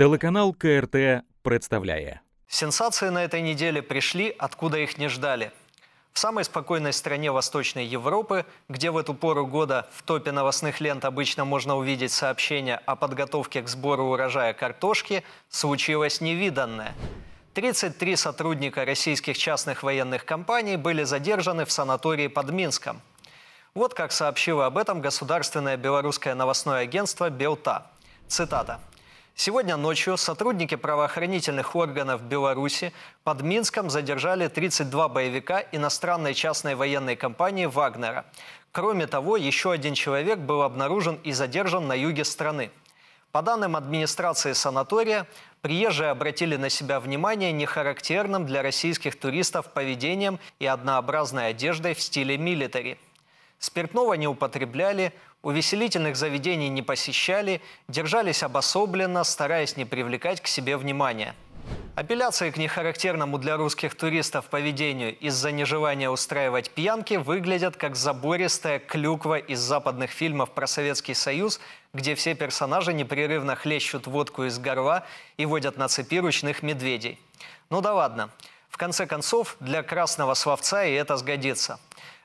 Телеканал КРТ представляет. Сенсации на этой неделе пришли, откуда их не ждали. В самой спокойной стране Восточной Европы, где в эту пору года в топе новостных лент обычно можно увидеть сообщения о подготовке к сбору урожая картошки, случилось невиданное. 33 сотрудника российских частных военных компаний были задержаны в санатории под Минском. Вот как сообщило об этом государственное белорусское новостное агентство «Белта». Цитата. Сегодня ночью сотрудники правоохранительных органов Беларуси под Минском задержали 32 боевика иностранной частной военной компании «Вагнера». Кроме того, еще один человек был обнаружен и задержан на юге страны. По данным администрации санатория, приезжие обратили на себя внимание нехарактерным для российских туристов поведением и однообразной одеждой в стиле милитари – Спиртного не употребляли, увеселительных заведений не посещали, держались обособленно, стараясь не привлекать к себе внимания. Апелляции к нехарактерному для русских туристов поведению из-за нежелания устраивать пьянки выглядят как забористая клюква из западных фильмов про Советский Союз, где все персонажи непрерывно хлещут водку из горла и водят на цепи ручных медведей. Ну да ладно. В конце концов, для красного словца и это сгодится.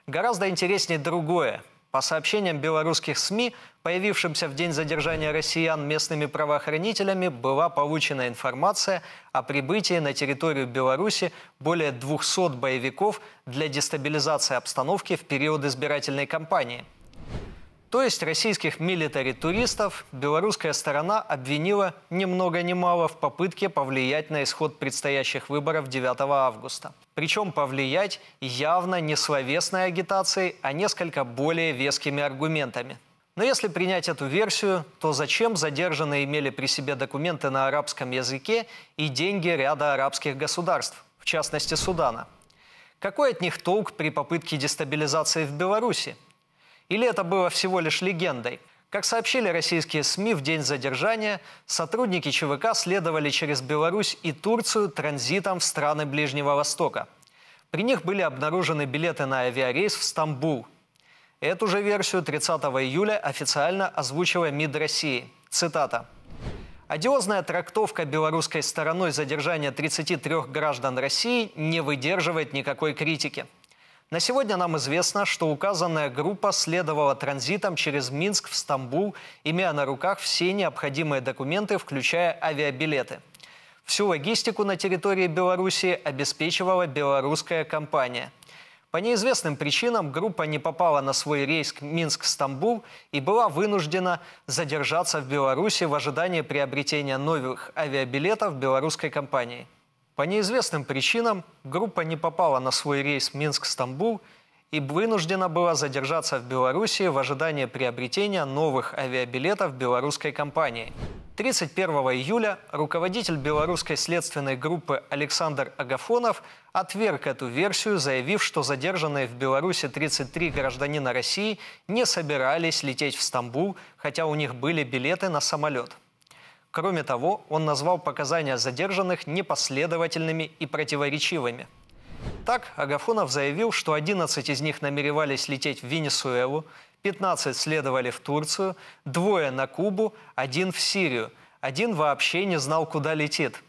Гораздо интереснее другое. По сообщениям белорусских СМИ, появившимся в день задержания россиян местными правоохранителями, была получена информация о прибытии на территорию Беларуси более 200 боевиков для дестабилизации обстановки в период избирательной кампании – то есть российских милитари-туристов белорусская сторона обвинила ни много ни мало в попытке повлиять на исход предстоящих выборов 9 августа. Причем повлиять явно не словесной агитацией, а несколько более вескими аргументами. Но если принять эту версию, то зачем задержанные имели при себе документы на арабском языке и деньги ряда арабских государств, в частности Судана? Какой от них толк при попытке дестабилизации в Беларуси? Или это было всего лишь легендой? Как сообщили российские СМИ в день задержания, сотрудники ЧВК следовали через Беларусь и Турцию транзитом в страны Ближнего Востока. При них были обнаружены билеты на авиарейс в Стамбул. Эту же версию 30 июля официально озвучила МИД России. Цитата. Одиозная трактовка белорусской стороной задержания 33 граждан России не выдерживает никакой критики – на сегодня нам известно, что указанная группа следовала транзитом через Минск в Стамбул, имея на руках все необходимые документы, включая авиабилеты. Всю логистику на территории Беларуси обеспечивала белорусская компания. По неизвестным причинам группа не попала на свой рейс Минск-Стамбул и была вынуждена задержаться в Беларуси в ожидании приобретения новых авиабилетов белорусской компании. По неизвестным причинам группа не попала на свой рейс Минск-Стамбул и вынуждена была задержаться в Беларуси в ожидании приобретения новых авиабилетов белорусской компании. 31 июля руководитель белорусской следственной группы Александр Агафонов отверг эту версию, заявив, что задержанные в Беларуси 33 гражданина России не собирались лететь в Стамбул, хотя у них были билеты на самолет. Кроме того, он назвал показания задержанных непоследовательными и противоречивыми. Так, Агафонов заявил, что 11 из них намеревались лететь в Венесуэлу, 15 следовали в Турцию, двое на Кубу, один в Сирию, один вообще не знал, куда летит.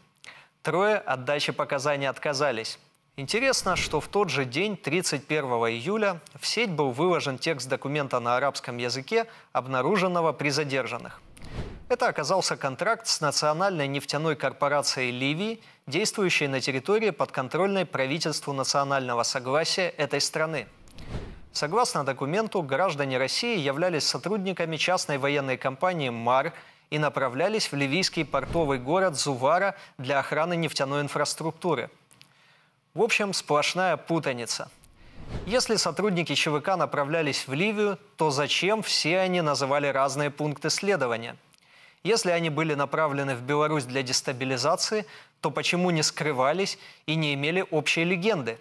Трое от дачи показаний отказались. Интересно, что в тот же день, 31 июля, в сеть был выложен текст документа на арабском языке, обнаруженного при задержанных. Это оказался контракт с Национальной нефтяной корпорацией Ливии, действующей на территории подконтрольной правительству национального согласия этой страны. Согласно документу, граждане России являлись сотрудниками частной военной компании «МАР» и направлялись в ливийский портовый город Зувара для охраны нефтяной инфраструктуры. В общем, сплошная путаница. Если сотрудники ЧВК направлялись в Ливию, то зачем все они называли разные пункты следования – если они были направлены в Беларусь для дестабилизации, то почему не скрывались и не имели общей легенды?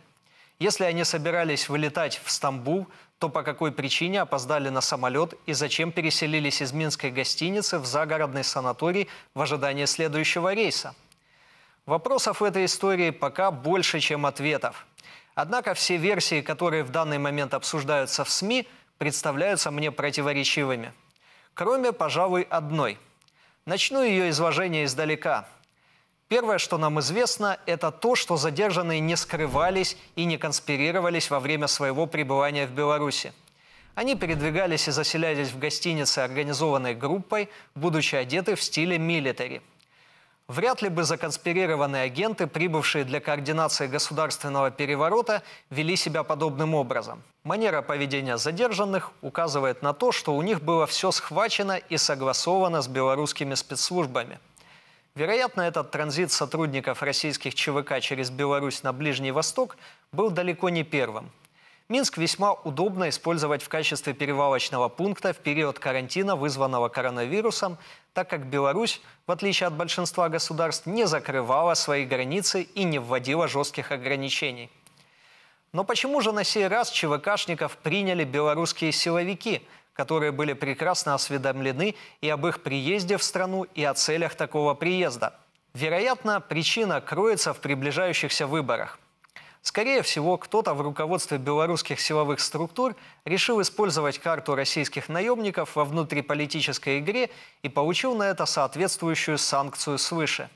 Если они собирались вылетать в Стамбул, то по какой причине опоздали на самолет и зачем переселились из минской гостиницы в загородный санаторий в ожидании следующего рейса? Вопросов в этой истории пока больше, чем ответов. Однако все версии, которые в данный момент обсуждаются в СМИ, представляются мне противоречивыми. Кроме, пожалуй, одной – Начну ее изложение издалека. Первое, что нам известно, это то, что задержанные не скрывались и не конспирировались во время своего пребывания в Беларуси. Они передвигались и заселялись в гостинице организованной группой, будучи одеты в стиле милитари – Вряд ли бы законспирированные агенты, прибывшие для координации государственного переворота, вели себя подобным образом. Манера поведения задержанных указывает на то, что у них было все схвачено и согласовано с белорусскими спецслужбами. Вероятно, этот транзит сотрудников российских ЧВК через Беларусь на Ближний Восток был далеко не первым. Минск весьма удобно использовать в качестве перевалочного пункта в период карантина, вызванного коронавирусом, так как Беларусь, в отличие от большинства государств, не закрывала свои границы и не вводила жестких ограничений. Но почему же на сей раз ЧВКшников приняли белорусские силовики, которые были прекрасно осведомлены и об их приезде в страну, и о целях такого приезда? Вероятно, причина кроется в приближающихся выборах – Скорее всего, кто-то в руководстве белорусских силовых структур решил использовать карту российских наемников во внутриполитической игре и получил на это соответствующую санкцию свыше.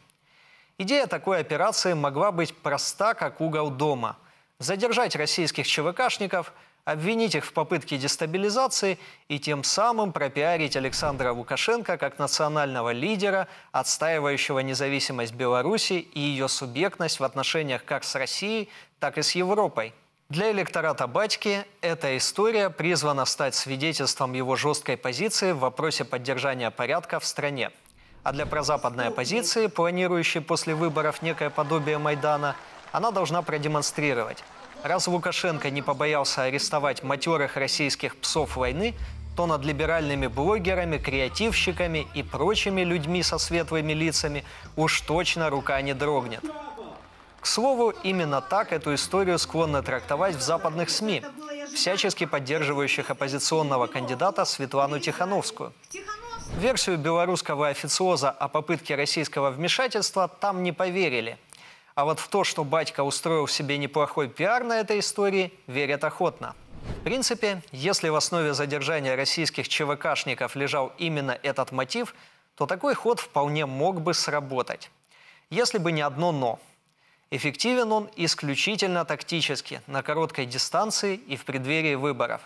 Идея такой операции могла быть проста, как угол дома. Задержать российских ЧВКшников – обвинить их в попытке дестабилизации и тем самым пропиарить Александра Лукашенко как национального лидера, отстаивающего независимость Беларуси и ее субъектность в отношениях как с Россией, так и с Европой. Для электората Батьки эта история призвана стать свидетельством его жесткой позиции в вопросе поддержания порядка в стране. А для прозападной оппозиции, планирующей после выборов некое подобие Майдана, она должна продемонстрировать – Раз Лукашенко не побоялся арестовать матерых российских псов войны, то над либеральными блогерами, креативщиками и прочими людьми со светлыми лицами уж точно рука не дрогнет. К слову, именно так эту историю склонны трактовать в западных СМИ, всячески поддерживающих оппозиционного кандидата Светлану Тихановскую. Версию белорусского официоза о попытке российского вмешательства там не поверили – а вот в то, что батька устроил себе неплохой пиар на этой истории, верят охотно. В принципе, если в основе задержания российских ЧВКшников лежал именно этот мотив, то такой ход вполне мог бы сработать. Если бы не одно «но». Эффективен он исключительно тактически, на короткой дистанции и в преддверии выборов.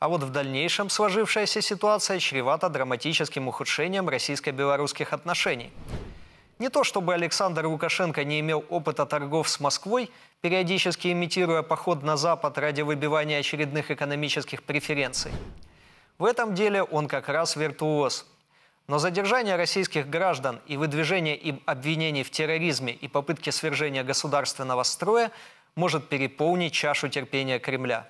А вот в дальнейшем сложившаяся ситуация чревата драматическим ухудшением российско-белорусских отношений. Не то чтобы Александр Лукашенко не имел опыта торгов с Москвой, периодически имитируя поход на Запад ради выбивания очередных экономических преференций. В этом деле он как раз виртуоз. Но задержание российских граждан и выдвижение им обвинений в терроризме и попытки свержения государственного строя может переполнить чашу терпения Кремля.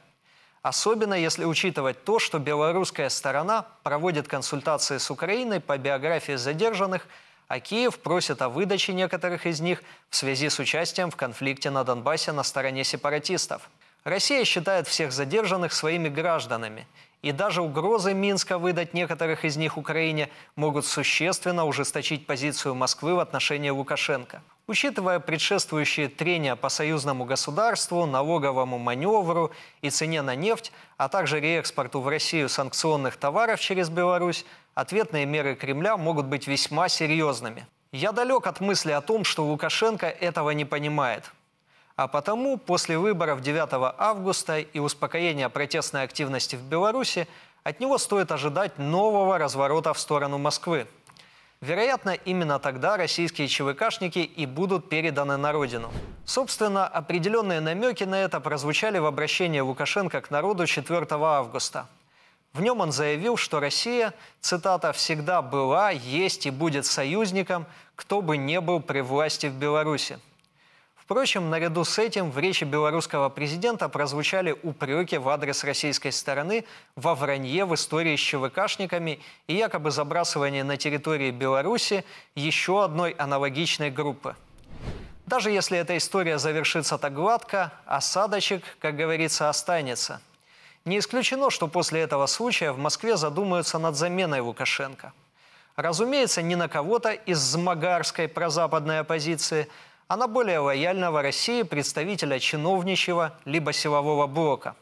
Особенно если учитывать то, что белорусская сторона проводит консультации с Украиной по биографии задержанных – а Киев просит о выдаче некоторых из них в связи с участием в конфликте на Донбассе на стороне сепаратистов. Россия считает всех задержанных своими гражданами, и даже угрозы Минска выдать некоторых из них Украине могут существенно ужесточить позицию Москвы в отношении Лукашенко. Учитывая предшествующие трения по союзному государству, налоговому маневру и цене на нефть, а также реэкспорту в Россию санкционных товаров через Беларусь, ответные меры Кремля могут быть весьма серьезными. Я далек от мысли о том, что Лукашенко этого не понимает. А потому после выборов 9 августа и успокоения протестной активности в Беларуси от него стоит ожидать нового разворота в сторону Москвы. Вероятно, именно тогда российские ЧВКшники и будут переданы на родину. Собственно, определенные намеки на это прозвучали в обращении Лукашенко к народу 4 августа. В нем он заявил, что Россия, цитата, «всегда была, есть и будет союзником, кто бы не был при власти в Беларуси». Впрочем, наряду с этим в речи белорусского президента прозвучали упреки в адрес российской стороны во вранье в истории с ЧВКшниками и якобы забрасывание на территории Беларуси еще одной аналогичной группы. Даже если эта история завершится так гладко, осадочек, как говорится, останется. Не исключено, что после этого случая в Москве задумаются над заменой Лукашенко. Разумеется, не на кого-то из змагарской прозападной оппозиции – она более лояльного России представителя чиновничьего либо силового блока.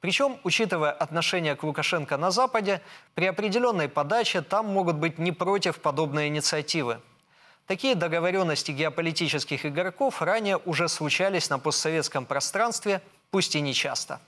Причем, учитывая отношение к Лукашенко на Западе, при определенной подаче там могут быть не против подобной инициативы. Такие договоренности геополитических игроков ранее уже случались на постсоветском пространстве, пусть и не часто.